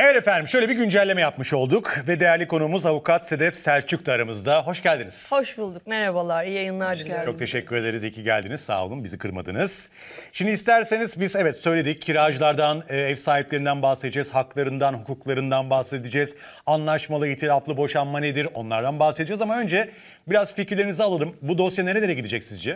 Evet efendim şöyle bir güncelleme yapmış olduk ve değerli konuğumuz avukat Sedef Selçuk da aramızda. Hoş geldiniz. Hoş bulduk. Merhabalar. İyi yayınlar diliyorum. Çok teşekkür ederiz. İyi ki geldiniz. Sağ olun. Bizi kırmadınız. Şimdi isterseniz biz evet söyledik. Kiracılardan, e, ev sahiplerinden bahsedeceğiz. Haklarından, hukuklarından bahsedeceğiz. Anlaşmalı, itiraflı boşanma nedir? Onlardan bahsedeceğiz ama önce biraz fikirlerinizi alalım. Bu dosya nerelere gidecek sizce?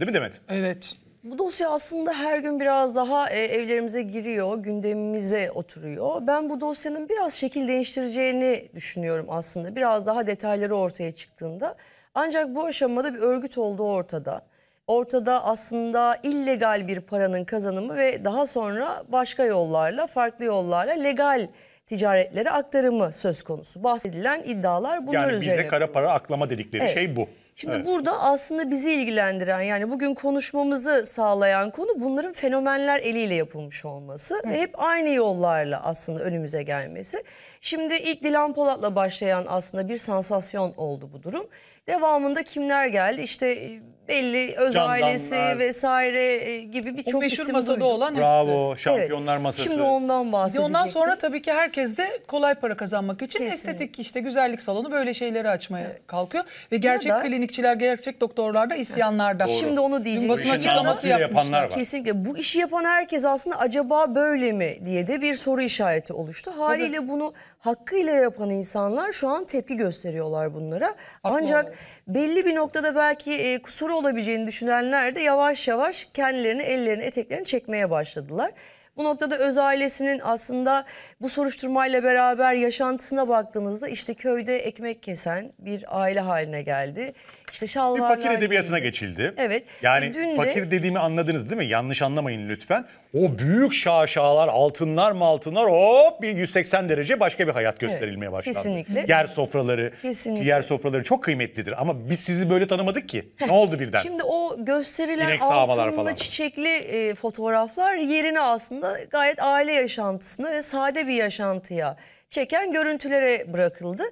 Değil mi Demet? Evet. Bu dosya aslında her gün biraz daha e, evlerimize giriyor, gündemimize oturuyor. Ben bu dosyanın biraz şekil değiştireceğini düşünüyorum aslında. Biraz daha detayları ortaya çıktığında. Ancak bu aşamada bir örgüt olduğu ortada. Ortada aslında illegal bir paranın kazanımı ve daha sonra başka yollarla, farklı yollarla legal ticaretlere aktarımı söz konusu. Bahsedilen iddialar bunlar yani üzerine. Yani bizde kara para aklama dedikleri evet. şey bu. Şimdi evet. burada aslında bizi ilgilendiren yani bugün konuşmamızı sağlayan konu bunların fenomenler eliyle yapılmış olması evet. ve hep aynı yollarla aslında önümüze gelmesi. Şimdi ilk Dilan Polat'la başlayan aslında bir sansasyon oldu bu durum. Devamında kimler geldi? İşte e, belli öz Candanlar. ailesi vesaire e, gibi birçok isim meşhur masada duydum. olan hepsi. Bravo, şampiyonlar evet. masası. Şimdi ondan bahsedecektim. Ondan sonra tabii ki herkes de kolay para kazanmak için Kesinlikle. estetik işte güzellik salonu böyle şeyleri açmaya evet. kalkıyor ve gerçek Burada, klinikçiler, gerçek doktorlar da isyanlarda. Evet. Şimdi onu diyeceğim. Basın açıklaması yapmışlar. Kesinlikle. Bu işi yapan herkes aslında acaba böyle mi diye de bir soru işareti oluştu. Haliyle tabii. bunu hakkıyla yapan insanlar şu an tepki gösteriyorlar bunlara. Haklı Ancak belli bir noktada belki e, kusur olabileceğini düşünenler de yavaş yavaş kendilerini, ellerini, eteklerini çekmeye başladılar. Bu noktada öz ailesinin aslında bu soruşturmayla beraber yaşantısına baktığınızda işte köyde ekmek kesen bir aile haline geldi. İşte şalvarlar. Bir fakir edebiyatına gibi. geçildi. Evet. Yani dün de... fakir de... dediğimi anladınız değil mi? Yanlış anlamayın lütfen. O büyük şaşalar, altınlar mı altınlar hop bir 180 derece başka bir hayat gösterilmeye evet, başlandı. Kesinlikle. Yer sofraları, kesinlikle. yer sofraları çok kıymetlidir ama biz sizi böyle tanımadık ki. ne oldu birden? Şimdi o gösterilen İnek altınlı falan. çiçekli e, fotoğraflar yerine aslında gayet aile yaşantısına ve sade bir yaşantıya çeken görüntülere bırakıldı.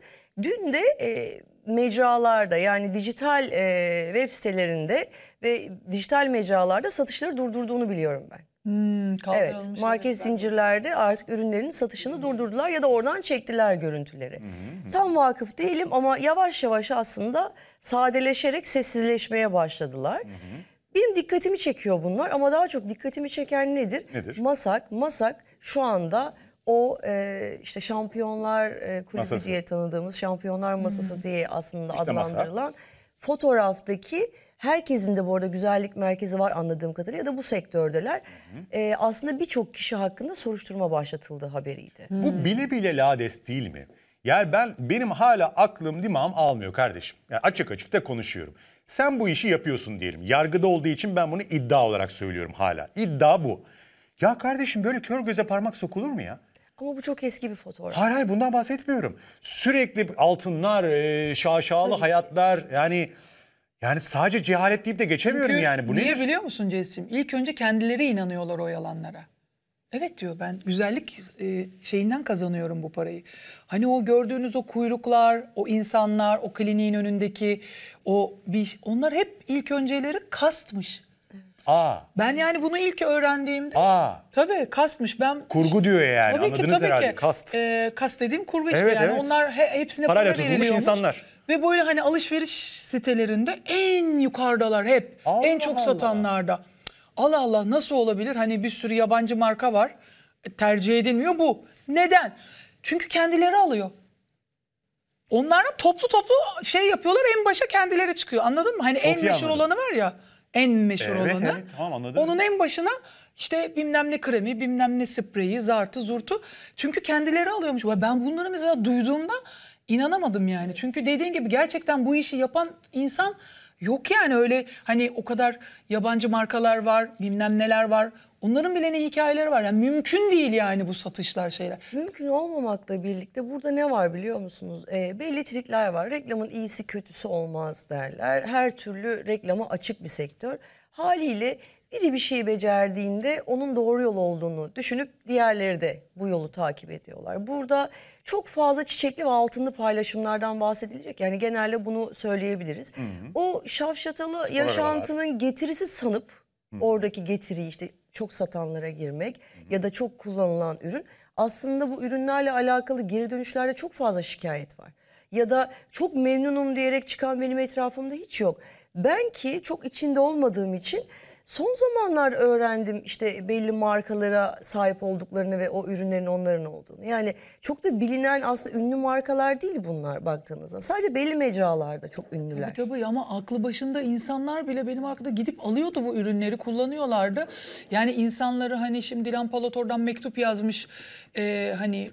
Dün de e, mecralarda yani dijital e, web sitelerinde ve dijital mecralarda satışları durdurduğunu biliyorum ben. Hmm, evet, market zincirlerde artık ürünlerinin satışını hmm. durdurdular ya da oradan çektiler görüntüleri. Hmm, hmm. Tam vakıf değilim ama yavaş yavaş aslında sadeleşerek sessizleşmeye başladılar. Hmm, hmm. Benim dikkatimi çekiyor bunlar ama daha çok dikkatimi çeken nedir? Nedir? Masak, Masak şu anda o e, işte şampiyonlar e, kulübü masası. diye tanıdığımız şampiyonlar hmm. masası hmm. diye aslında işte adlandırılan masa. fotoğraftaki herkesin de bu arada güzellik merkezi var anladığım kadarıyla ya da bu sektördeler. Hı. E, aslında birçok kişi hakkında soruşturma başlatıldı haberiydi. Hı. Hmm. Bu bile bile lades değil mi? Yani ben benim hala aklım dimağım almıyor kardeşim. Yani açık açık da konuşuyorum. Sen bu işi yapıyorsun diyelim. Yargıda olduğu için ben bunu iddia olarak söylüyorum hala. İddia bu. Ya kardeşim böyle kör göze parmak sokulur mu ya? Ama bu çok eski bir fotoğraf. Hayır hayır bundan bahsetmiyorum. Sürekli altınlar, e, şaşalı Tabii. hayatlar yani... Yani sadece cehalet deyip de geçemiyorum Çünkü yani. Bu niye nedir? biliyor musun Cezciğim? İlk önce kendileri inanıyorlar o yalanlara. Evet diyor ben güzellik e, şeyinden kazanıyorum bu parayı. Hani o gördüğünüz o kuyruklar, o insanlar, o kliniğin önündeki o bir onlar hep ilk önceleri kastmış. Aa. Ben yani bunu ilk öğrendiğimde Aa. tabii kastmış. Ben kurgu diyor yani. Tabii Anladınız ki tabii herhalde. ki. Kast. E, kast dediğim kurgu işte evet, yani. Evet. Onlar he, hepsine Parayla para veriliyormuş. insanlar. Ve böyle hani alışveriş sitelerinde en yukarıdalar hep. Allah en çok Allah. satanlarda. Allah Allah nasıl olabilir? Hani bir sürü yabancı marka var. E, tercih edilmiyor bu. Neden? Çünkü kendileri alıyor. onlar toplu toplu şey yapıyorlar en başa kendileri çıkıyor. Anladın mı? Hani Çok en meşhur anladım. olanı var ya. En meşhur Evet, olanı. evet, tamam, anladım. Onun en başına işte bilmem ne kremi, bilmem ne spreyi, zartı, zurtu. Çünkü kendileri alıyormuş. Ve Ben bunları mesela duyduğumda inanamadım yani. Çünkü dediğin gibi gerçekten bu işi yapan insan Yok yani öyle hani o kadar yabancı markalar var, bilmem neler var. Onların bile ne hikayeleri var. Yani mümkün değil yani bu satışlar şeyler. Mümkün olmamakla birlikte burada ne var biliyor musunuz? E, belli trikler var. Reklamın iyisi kötüsü olmaz derler. Her türlü reklama açık bir sektör. Haliyle biri bir şeyi becerdiğinde onun doğru yol olduğunu düşünüp diğerleri de bu yolu takip ediyorlar. Burada çok fazla çiçekli ve altınlı paylaşımlardan bahsedilecek. Yani genelde bunu söyleyebiliriz. Hı hı. O şafşatalı Spor yaşantının arabalar. getirisi sanıp hı. oradaki getiriyi işte çok satanlara girmek hı hı. ya da çok kullanılan ürün. Aslında bu ürünlerle alakalı geri dönüşlerde çok fazla şikayet var. Ya da çok memnunum diyerek çıkan benim etrafımda hiç yok. Ben ki çok içinde olmadığım için Son zamanlar öğrendim işte belli markalara sahip olduklarını ve o ürünlerin onların olduğunu. Yani çok da bilinen aslında ünlü markalar değil bunlar baktığınızda. Sadece belli mecralarda çok ünlüler. Tabii tabii ama aklı başında insanlar bile benim arkada gidip alıyordu bu ürünleri kullanıyorlardı. Yani insanları hani şimdi Dilan Palator'dan mektup yazmış e, hani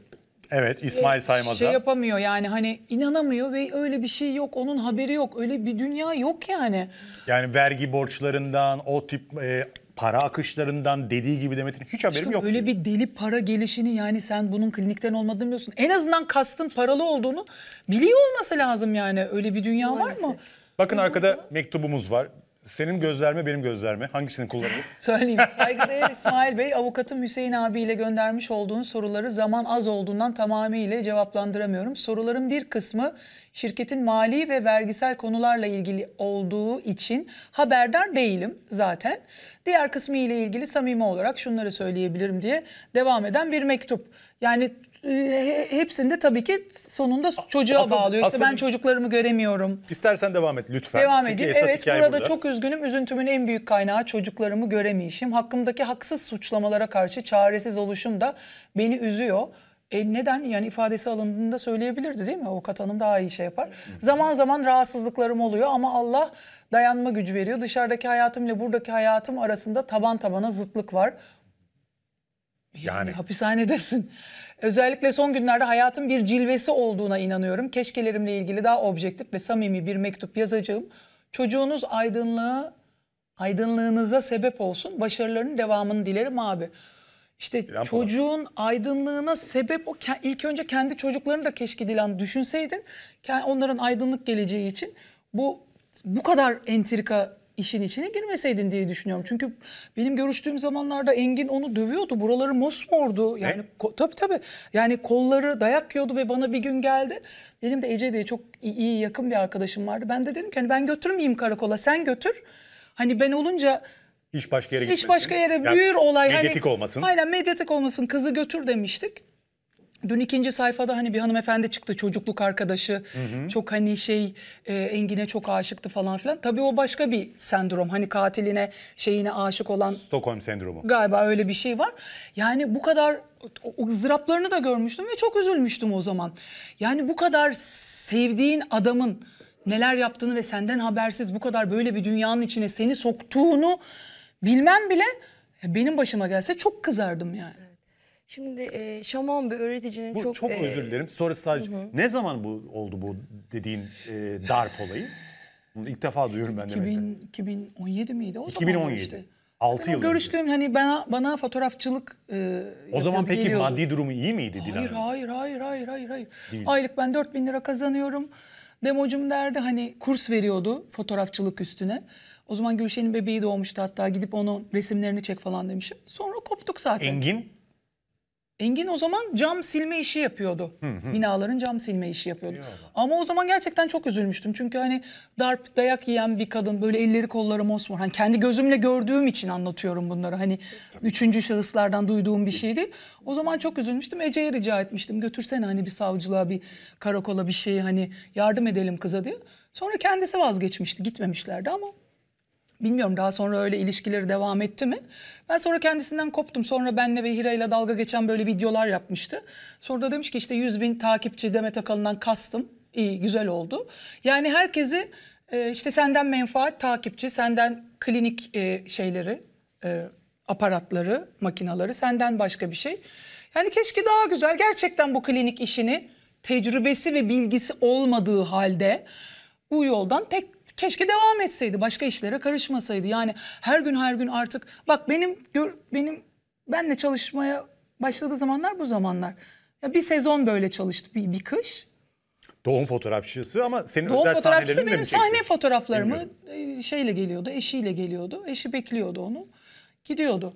Evet İsmail e, Saymaz'a. Şey yapamıyor yani hani inanamıyor ve öyle bir şey yok onun haberi yok öyle bir dünya yok yani. Yani vergi borçlarından o tip e, para akışlarından dediği gibi Demet'in hiç haberim Aşkım, yok. Öyle bir deli para gelişini yani sen bunun klinikten olmadığını biliyorsun. En azından kastın paralı olduğunu biliyor olması lazım yani öyle bir dünya Maalesef. var mı? Bakın arkada mektubumuz var. Senin gözlerme benim gözlerme. Hangisini kullanalım? Söyleyeyim. Saygıdeğer İsmail Bey avukatım Hüseyin abiyle göndermiş olduğun soruları zaman az olduğundan tamamıyla cevaplandıramıyorum. Soruların bir kısmı şirketin mali ve vergisel konularla ilgili olduğu için haberdar değilim zaten. Diğer kısmı ile ilgili samimi olarak şunları söyleyebilirim diye devam eden bir mektup. Yani ee, hepsinde tabii ki sonunda çocuğa asıl, bağlıyor. İşte asıl, ben çocuklarımı göremiyorum. İstersen devam et lütfen. Devam Çünkü edeyim. Evet burada, burada çok üzgünüm. Üzüntümün en büyük kaynağı çocuklarımı göremeyişim. Hakkımdaki haksız suçlamalara karşı çaresiz oluşum da beni üzüyor. E neden yani ifadesi alındığında söyleyebilirdi değil mi? Avukat hanım daha iyi şey yapar. Zaman zaman rahatsızlıklarım oluyor ama Allah dayanma gücü veriyor. Dışarıdaki hayatım ile buradaki hayatım arasında taban tabana zıtlık var. Yani, yani hapishanedesin. Özellikle son günlerde hayatın bir cilvesi olduğuna inanıyorum. Keşkelerimle ilgili daha objektif ve samimi bir mektup yazacağım. Çocuğunuz aydınlığı, aydınlığınıza sebep olsun. Başarılarının devamını dilerim abi. İşte Dilan çocuğun falan. aydınlığına sebep o ilk önce kendi çocuklarını da keşke Dilan düşünseydin. Onların aydınlık geleceği için bu bu kadar entrika işin içine girmeseydin diye düşünüyorum. Çünkü benim görüştüğüm zamanlarda Engin onu dövüyordu. Buraları mosmordu. Yani ko- tabii tabii. Yani kolları dayak yiyordu ve bana bir gün geldi. Benim de Ece diye çok iyi, iyi yakın bir arkadaşım vardı. Ben de dedim ki hani ben götürmeyeyim karakola sen götür. Hani ben olunca Hiç başka yere gitmesin. hiç başka yere büyür olay. Hani- Medyatik olmasın. Aynen medyatik olmasın kızı götür demiştik. Dün ikinci sayfada hani bir hanımefendi çıktı çocukluk arkadaşı hı hı. çok hani şey e, Engin'e çok aşıktı falan filan. Tabii o başka bir sendrom hani katiline şeyine aşık olan. Stockholm sendromu. Galiba öyle bir şey var. Yani bu kadar o ızdıraplarını da görmüştüm ve çok üzülmüştüm o zaman. Yani bu kadar sevdiğin adamın neler yaptığını ve senden habersiz bu kadar böyle bir dünyanın içine seni soktuğunu bilmem bile benim başıma gelse çok kızardım yani. Şimdi e, şaman bir öğreticinin bu, çok... Çok e, özür dilerim. Sonra staj. Hı. Ne zaman bu oldu bu dediğin e, darp olayı? Bunu ilk defa duyuyorum ben 2000, demek. 2017 miydi? O 2017. Işte. 6 yıl görüştüğüm önce. hani bana bana fotoğrafçılık e, O zaman peki geliyordu. maddi durumu iyi miydi Dilan? Hayır hayır hayır hayır hayır hayır. Aylık ben 4000 lira kazanıyorum. Democum derdi hani kurs veriyordu fotoğrafçılık üstüne. O zaman Gülşen'in bebeği doğmuştu hatta gidip onun resimlerini çek falan demişim. Sonra koptuk zaten. Engin Engin o zaman cam silme işi yapıyordu. Hı Binaların cam silme işi yapıyordu. Ama o zaman gerçekten çok üzülmüştüm. Çünkü hani darp dayak yiyen bir kadın böyle elleri kolları mosmor. Hani kendi gözümle gördüğüm için anlatıyorum bunları. Hani Tabii. üçüncü şahıslardan duyduğum bir şeydi. O zaman çok üzülmüştüm. Ece'ye rica etmiştim. Götürsene hani bir savcılığa bir karakola bir şeyi hani yardım edelim kıza diye. Sonra kendisi vazgeçmişti. Gitmemişlerdi ama Bilmiyorum daha sonra öyle ilişkileri devam etti mi? Ben sonra kendisinden koptum. Sonra benle ve Hira ile dalga geçen böyle videolar yapmıştı. Sonra da demiş ki işte 100 bin takipçi Demet Akalın'dan kastım. İyi güzel oldu. Yani herkesi e, işte senden menfaat takipçi, senden klinik e, şeyleri, e, aparatları, makinaları, senden başka bir şey. Yani keşke daha güzel gerçekten bu klinik işini tecrübesi ve bilgisi olmadığı halde bu yoldan tek keşke devam etseydi. Başka işlere karışmasaydı. Yani her gün her gün artık bak benim gör, benim benle çalışmaya başladığı zamanlar bu zamanlar. Ya bir sezon böyle çalıştı bir, bir kış. Doğum fotoğrafçısı ama senin Doğum özel fotoğrafçısı sahnelerini benim mi sahne fotoğraflarımı bilmiyorum. E, şeyle geliyordu, eşiyle geliyordu. Eşi bekliyordu onu. Gidiyordu.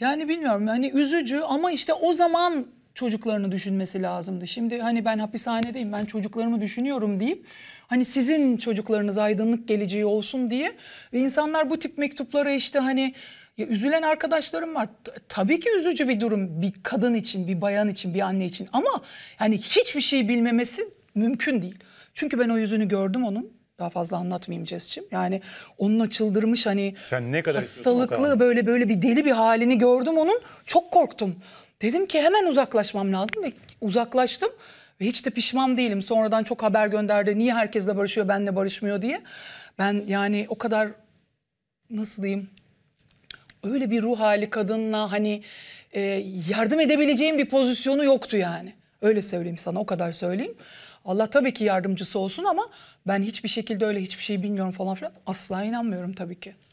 Yani bilmiyorum hani üzücü ama işte o zaman çocuklarını düşünmesi lazımdı. Şimdi hani ben hapishanedeyim ben çocuklarımı düşünüyorum deyip hani sizin çocuklarınız aydınlık geleceği olsun diye ve insanlar bu tip mektuplara işte hani ya üzülen arkadaşlarım var. Tabii ki üzücü bir durum bir kadın için, bir bayan için, bir anne için ama hani hiçbir şey bilmemesi mümkün değil. Çünkü ben o yüzünü gördüm onun. Daha fazla anlatmayayım Ces'cim. Yani onunla çıldırmış hani Sen ne kadar hastalıklı böyle böyle bir deli bir halini gördüm onun. Çok korktum. Dedim ki hemen uzaklaşmam lazım ve uzaklaştım. Ve hiç de pişman değilim. Sonradan çok haber gönderdi. Niye herkesle barışıyor, benle barışmıyor diye. Ben yani o kadar nasıl diyeyim? Öyle bir ruh hali kadınla hani e, yardım edebileceğim bir pozisyonu yoktu yani. Öyle söyleyeyim sana, o kadar söyleyeyim. Allah tabii ki yardımcısı olsun ama ben hiçbir şekilde öyle hiçbir şey bilmiyorum falan filan asla inanmıyorum tabii ki.